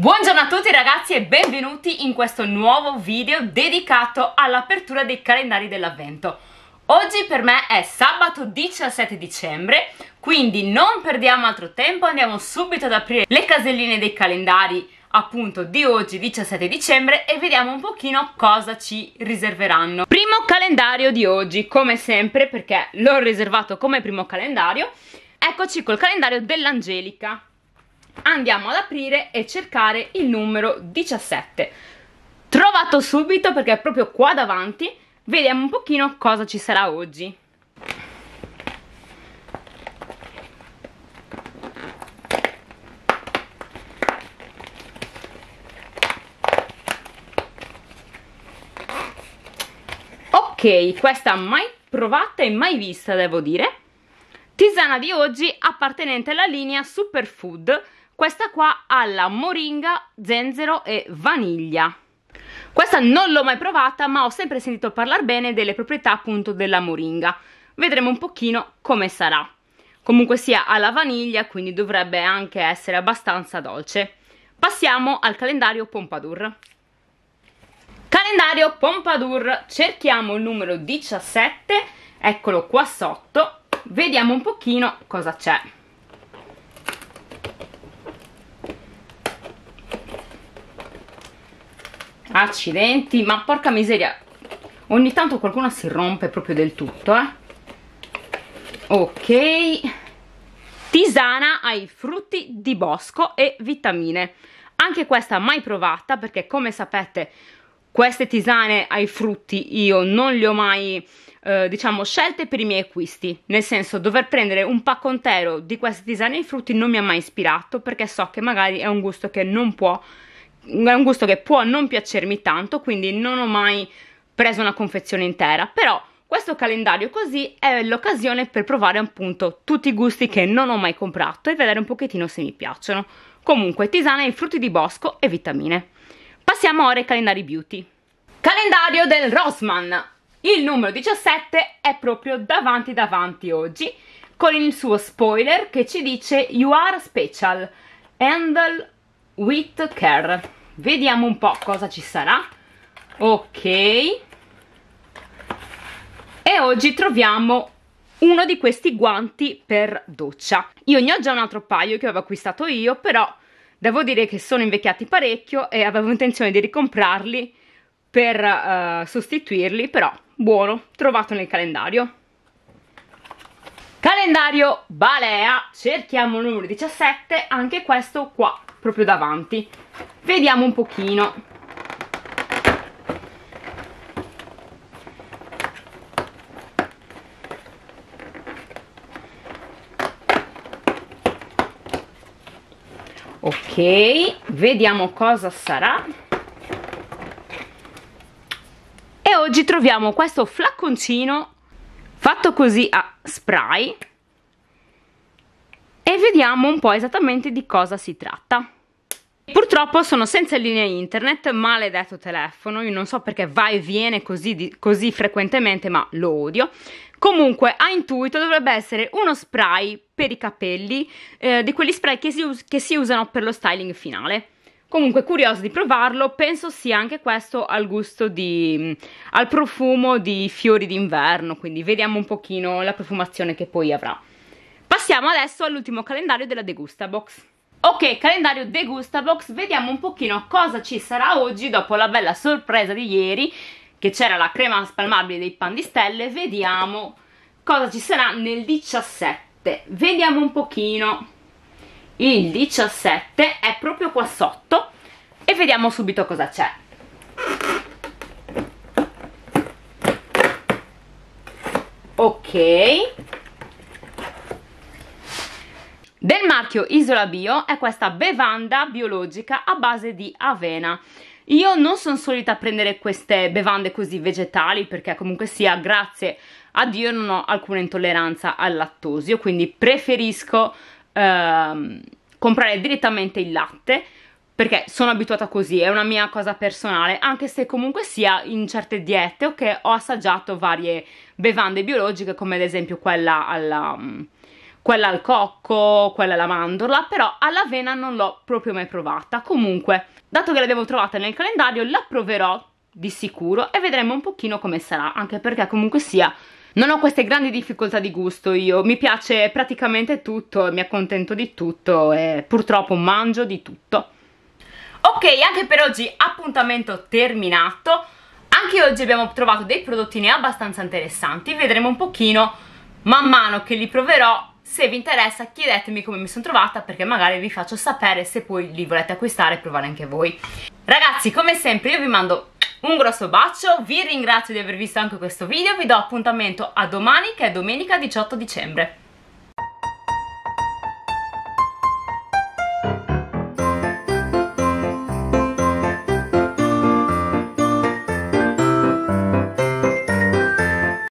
Buongiorno a tutti ragazzi e benvenuti in questo nuovo video dedicato all'apertura dei calendari dell'avvento. Oggi per me è sabato 17 dicembre, quindi non perdiamo altro tempo, andiamo subito ad aprire le caselline dei calendari appunto di oggi 17 dicembre e vediamo un pochino cosa ci riserveranno. Primo calendario di oggi, come sempre perché l'ho riservato come primo calendario, eccoci col calendario dell'Angelica andiamo ad aprire e cercare il numero 17 trovato subito perché è proprio qua davanti vediamo un pochino cosa ci sarà oggi ok questa mai provata e mai vista devo dire tisana di oggi appartenente alla linea superfood questa qua ha la moringa, zenzero e vaniglia. Questa non l'ho mai provata, ma ho sempre sentito parlare bene delle proprietà appunto della moringa. Vedremo un pochino come sarà. Comunque sia alla vaniglia, quindi dovrebbe anche essere abbastanza dolce. Passiamo al calendario Pompadour. Calendario Pompadour, cerchiamo il numero 17, eccolo qua sotto, vediamo un pochino cosa c'è. accidenti ma porca miseria ogni tanto qualcuno si rompe proprio del tutto eh ok tisana ai frutti di bosco e vitamine anche questa mai provata perché come sapete queste tisane ai frutti io non le ho mai eh, diciamo scelte per i miei acquisti nel senso dover prendere un pacco intero di queste tisane ai frutti non mi ha mai ispirato perché so che magari è un gusto che non può è un gusto che può non piacermi tanto, quindi non ho mai preso una confezione intera, però questo calendario così è l'occasione per provare appunto tutti i gusti che non ho mai comprato e vedere un pochettino se mi piacciono. Comunque, tisane e frutti di bosco e vitamine. Passiamo ora ai calendari beauty. Calendario del Rosman. Il numero 17 è proprio davanti davanti oggi con il suo spoiler che ci dice You are special. Handle with care vediamo un po' cosa ci sarà ok e oggi troviamo uno di questi guanti per doccia io ne ho già un altro paio che avevo acquistato io però devo dire che sono invecchiati parecchio e avevo intenzione di ricomprarli per uh, sostituirli però buono trovato nel calendario calendario balea cerchiamo il numero 17 anche questo qua proprio davanti vediamo un pochino ok vediamo cosa sarà e oggi troviamo questo flacconcino fatto così a spray e vediamo un po' esattamente di cosa si tratta. Purtroppo sono senza linea internet, maledetto telefono, io non so perché va e viene così, di, così frequentemente, ma lo odio. Comunque, a intuito dovrebbe essere uno spray per i capelli, eh, di quegli spray che si, che si usano per lo styling finale. Comunque curioso di provarlo, penso sia anche questo al gusto di... al profumo di fiori d'inverno, quindi vediamo un pochino la profumazione che poi avrà. Passiamo adesso all'ultimo calendario della Degusta Box. Ok, calendario Degusta Box, vediamo un pochino cosa ci sarà oggi dopo la bella sorpresa di ieri che c'era la crema spalmabile dei pan di stelle, vediamo cosa ci sarà nel 17. Vediamo un pochino. Il 17 è proprio qua sotto e vediamo subito cosa c'è. Ok, del marchio Isola Bio è questa bevanda biologica a base di avena. Io non sono solita prendere queste bevande così vegetali perché comunque sia grazie a Dio non ho alcuna intolleranza al lattosio, quindi preferisco ehm, comprare direttamente il latte perché sono abituata così, è una mia cosa personale, anche se comunque sia in certe diete ok, ho assaggiato varie bevande biologiche come ad esempio quella alla mm, quella al cocco, quella alla mandorla, però all'avena non l'ho proprio mai provata. Comunque, dato che l'avevo trovata nel calendario, la proverò di sicuro e vedremo un pochino come sarà, anche perché comunque sia... Non ho queste grandi difficoltà di gusto io, mi piace praticamente tutto, mi accontento di tutto e purtroppo mangio di tutto. Ok, anche per oggi appuntamento terminato. Anche oggi abbiamo trovato dei prodottini abbastanza interessanti, vedremo un pochino man mano che li proverò se vi interessa chiedetemi come mi sono trovata perché magari vi faccio sapere se poi li volete acquistare e provare anche voi ragazzi come sempre io vi mando un grosso bacio, vi ringrazio di aver visto anche questo video, vi do appuntamento a domani che è domenica 18 dicembre